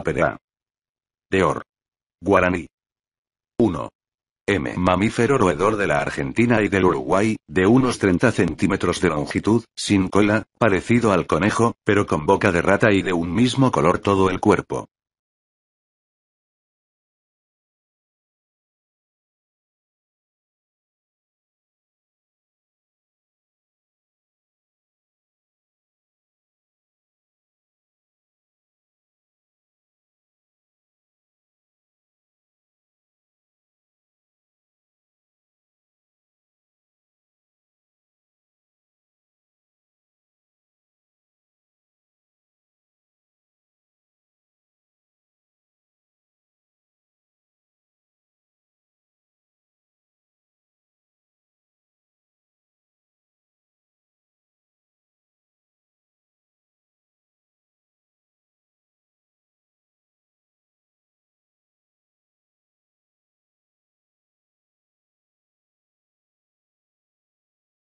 de Deor. Guaraní. 1. M. Mamífero roedor de la Argentina y del Uruguay, de unos 30 centímetros de longitud, sin cola, parecido al conejo, pero con boca de rata y de un mismo color todo el cuerpo.